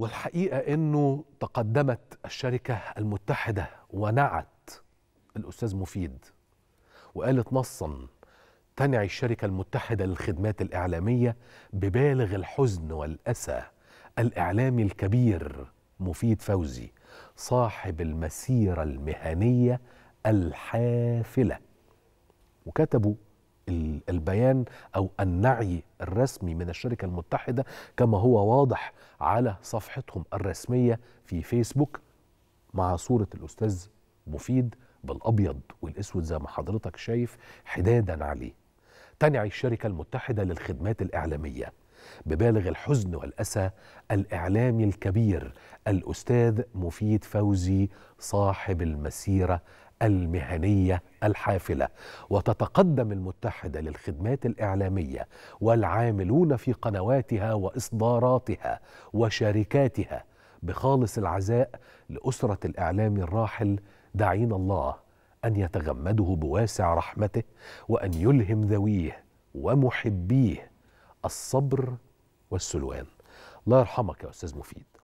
والحقيقه انه تقدمت الشركه المتحده ونعت الاستاذ مفيد وقالت نصا تنعي الشركه المتحده للخدمات الاعلاميه ببالغ الحزن والاسى الاعلامي الكبير مفيد فوزي صاحب المسيره المهنيه الحافله وكتبوا البيان أو النعي الرسمي من الشركة المتحدة كما هو واضح على صفحتهم الرسمية في فيسبوك مع صورة الأستاذ مفيد بالأبيض والأسود زي ما حضرتك شايف حدادا عليه تنعي الشركة المتحدة للخدمات الإعلامية ببالغ الحزن والأسى الإعلامي الكبير الأستاذ مفيد فوزي صاحب المسيرة المهنيه الحافله وتتقدم المتحده للخدمات الاعلاميه والعاملون في قنواتها واصداراتها وشركاتها بخالص العزاء لاسره الاعلام الراحل دعينا الله ان يتغمده بواسع رحمته وان يلهم ذويه ومحبيه الصبر والسلوان الله يرحمك يا استاذ مفيد